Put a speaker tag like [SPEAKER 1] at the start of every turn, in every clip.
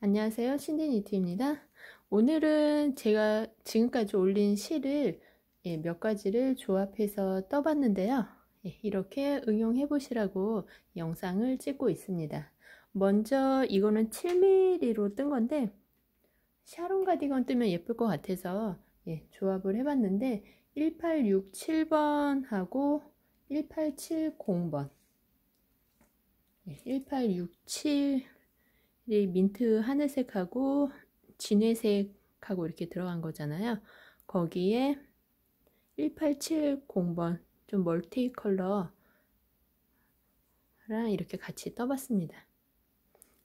[SPEAKER 1] 안녕하세요. 신디니트입니다. 오늘은 제가 지금까지 올린 시를 예, 몇 가지를 조합해서 떠봤는데요. 예, 이렇게 응용해 보시라고 영상을 찍고 있습니다. 먼저 이거는 7mm로 뜬 건데 샤론 가디건 뜨면 예쁠 것 같아서 예, 조합을 해봤는데 1867번하고 1870번 1867이 민트 하늘색하고 진회색하고 이렇게 들어간 거잖아요. 거기에 1870번 좀 멀티 컬러랑 이렇게 같이 떠봤습니다.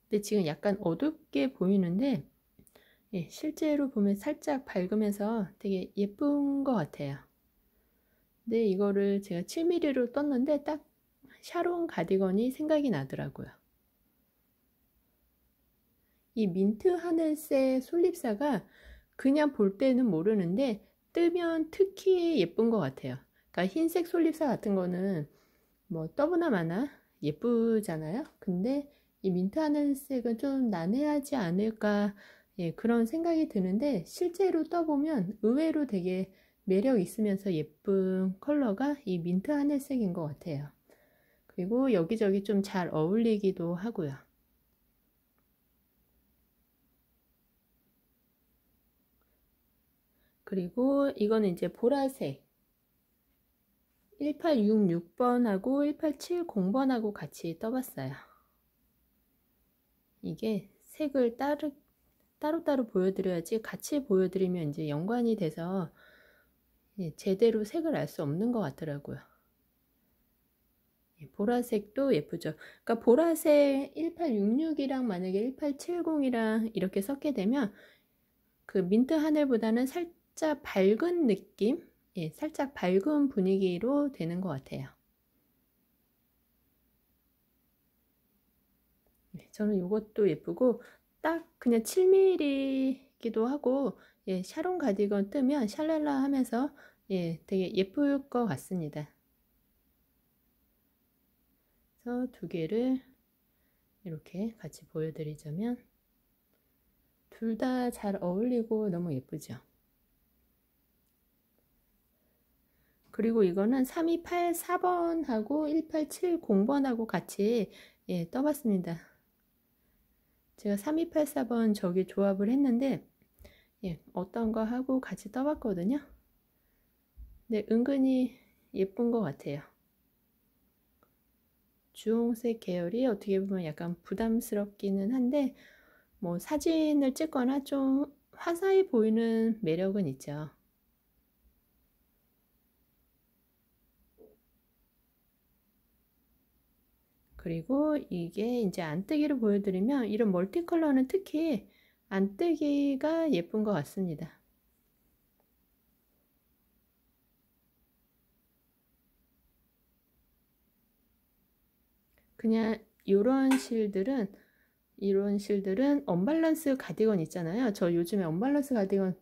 [SPEAKER 1] 근데 지금 약간 어둡게 보이는데 예, 실제로 보면 살짝 밝으면서 되게 예쁜 것 같아요. 근데 이거를 제가 7mm로 떴는데 딱 샤론 가디건이 생각이 나더라고요. 이 민트 하늘색 솔잎사가 그냥 볼 때는 모르는데 뜨면 특히 예쁜 것 같아요. 그러니까 흰색 솔잎사 같은 거는 뭐 떠보나 마나 예쁘잖아요. 근데 이 민트 하늘색은 좀 난해하지 않을까 예, 그런 생각이 드는데 실제로 떠보면 의외로 되게 매력 있으면서 예쁜 컬러가 이 민트 하늘색인 것 같아요. 그리고 여기저기 좀 잘 어울리기도 하고요. 그리고 이거는 이제 보라색 1866번하고 1870번하고 같이 떠봤어요. 이게 색을 따르, 따로따로 보여드려야지 같이 보여드리면 이제 연관이 돼서 예, 제대로 색을 알 수 없는 것 같더라고요. 예, 보라색도 예쁘죠. 그러니까 보라색 1866이랑 만약에 1870이랑 이렇게 섞게 되면 그 민트 하늘보다는 살, 살짝 밝은 느낌? 예, 살짝 밝은 분위기로 되는 것 같아요. 예, 저는 이것도 예쁘고 딱 그냥 7mm이기도 하고 예, 샤론 가디건 뜨면 샬랄라 하면서 예, 되게 예쁠 것 같습니다. 그래서 두 개를 이렇게 같이 보여드리자면 둘 다 잘 어울리고 너무 예쁘죠? 그리고 이거는 3284번하고 1870번하고 같이 예, 떠봤습니다. 제가 3284번 저기 조합을 했는데 예, 어떤 거 하고 같이 떠봤거든요. 근데 은근히 예쁜 것 같아요. 주홍색 계열이 어떻게 보면 약간 부담스럽기는 한데 뭐 사진을 찍거나 좀 화사해 보이는 매력은 있죠. 그리고 이게 이제 안뜨기를 보여드리면 이런 멀티컬러는 특히 안뜨기가 예쁜 것 같습니다. 그냥 이런 실들은 이런 실들은 언밸런스 가디건 있잖아요. 저 요즘에 언밸런스 가디건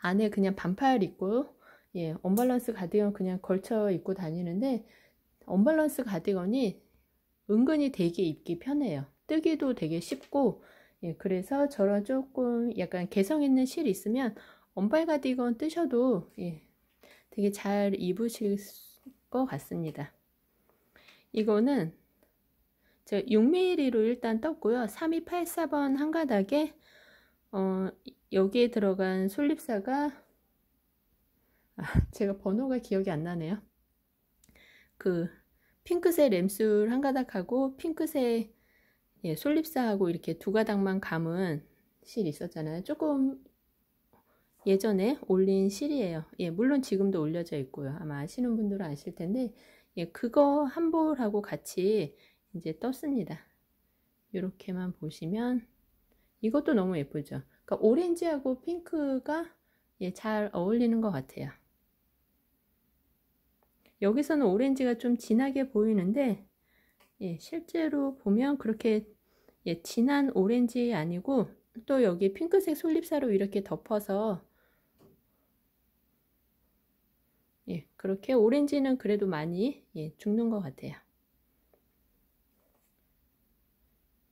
[SPEAKER 1] 안에 그냥 반팔 입고 예, 언밸런스 가디건 그냥 걸쳐 입고 다니는데 언밸런스 가디건이 은근히 되게 입기 편해요. 뜨기도 되게 쉽고 예, 그래서 저런 조금 약간 개성 있는 실 있으면 언발 가디건 뜨셔도 예, 되게 잘 입으실 것 같습니다. 이거는 6mm로 일단 떴고요. 3284번 한 가닥에 어, 여기에 들어간 솔잎사가 아, 제가 번호가 기억이 안 나네요. 그 핑크색 램술 한 가닥하고 핑크색 예, 솔잎사하고 이렇게 두 가닥만 감은 실 있었잖아요. 조금 예전에 올린 실이에요. 예, 물론 지금도 올려져 있고요. 아마 아시는 분들은 아실 텐데, 예, 그거 한 볼하고 같이 이제 떴습니다. 이렇게만 보시면 이것도 너무 예쁘죠. 그러니까 오렌지하고 핑크가 예, 잘 어울리는 것 같아요. 여기서는 오렌지가 좀 진하게 보이는데 예, 실제로 보면 그렇게 예, 진한 오렌지 아니고 또 여기 핑크색 솔잎사로 이렇게 덮어서 예, 그렇게 오렌지는 그래도 많이 예, 죽는 것 같아요.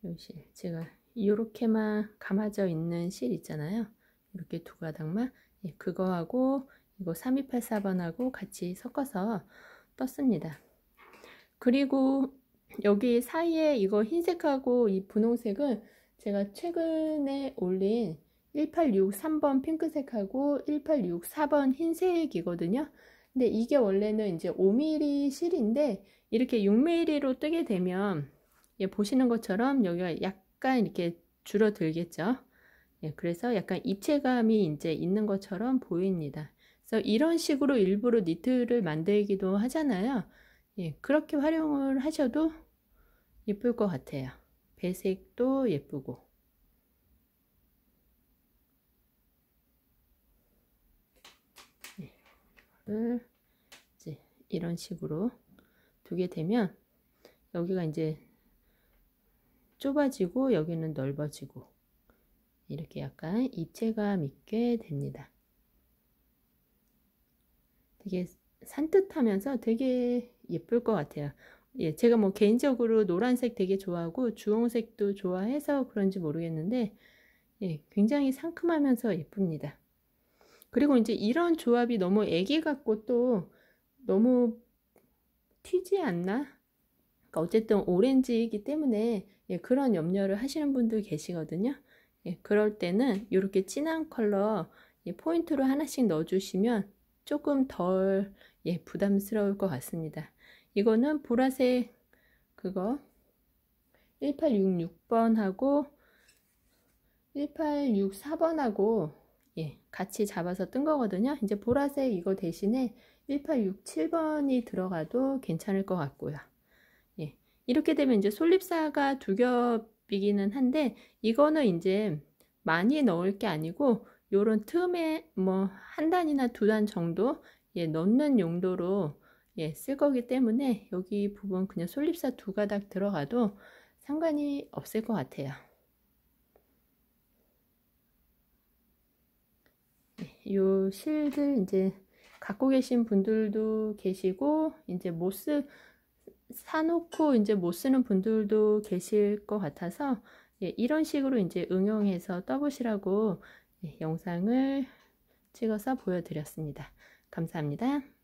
[SPEAKER 1] 요실 제가 이렇게만 감아져 있는 실 있잖아요. 이렇게 두 가닥만 예, 그거하고 이거 3284번하고 같이 섞어서 떴습니다. 그리고 여기 사이에 이거 흰색하고 이 분홍색은 제가 최근에 올린 1863번 핑크색하고 1864번 흰색이거든요. 근데 이게 원래는 이제 5mm 실인데 이렇게 6mm로 뜨게 되면 예, 보시는 것처럼 여기가 약간 이렇게 줄어들겠죠. 예, 그래서 약간 입체감이 이제 있는 것처럼 보입니다. 그래서 이런 식으로 일부러 니트를 만들기도 하잖아요. 예, 그렇게 활용을 하셔도 예쁠 것 같아요. 배색도 예쁘고. 예, 이제 이런 식으로 두게 되면 여기가 이제 좁아지고 여기는 넓어지고 이렇게 약간 입체감 있게 됩니다. 되게 산뜻하면서 되게 예쁠 것 같아요. 예, 제가 뭐 개인적으로 노란색 되게 좋아하고 주홍색도 좋아해서 그런지 모르겠는데 예, 굉장히 상큼하면서 예쁩니다. 그리고 이제 이런 조합이 너무 애기 같고 또 너무 튀지 않나? 그러니까 어쨌든 오렌지이기 때문에 예, 그런 염려를 하시는 분들 계시거든요. 예, 그럴 때는 이렇게 진한 컬러 예, 포인트로 하나씩 넣어주시면 조금 덜 예, 부담스러울 것 같습니다. 이거는 보라색 그거 1866번하고 1864번하고 예, 같이 잡아서 뜬 거거든요. 이제 보라색 이거 대신에 1867번이 들어가도 괜찮을 것 같고요. 예, 이렇게 되면 이제 솔잎사가 두 겹이기는 한데 이거는 이제 많이 넣을 게 아니고 요런 틈에 뭐 한 단이나 두 단 정도 예, 넣는 용도로 예, 쓸 거기 때문에 여기 부분 그냥 솔잎사 두 가닥 들어가도 상관이 없을 것 같아요. 예, 요 실들 이제 갖고 계신 분들도 계시고 이제 못쓰 사놓고 이제 못 쓰는 분들도 계실 것 같아서 예, 이런 식으로 이제 응용해서 떠보시라고 예, 영상을 찍어서 보여드렸습니다. 감사합니다.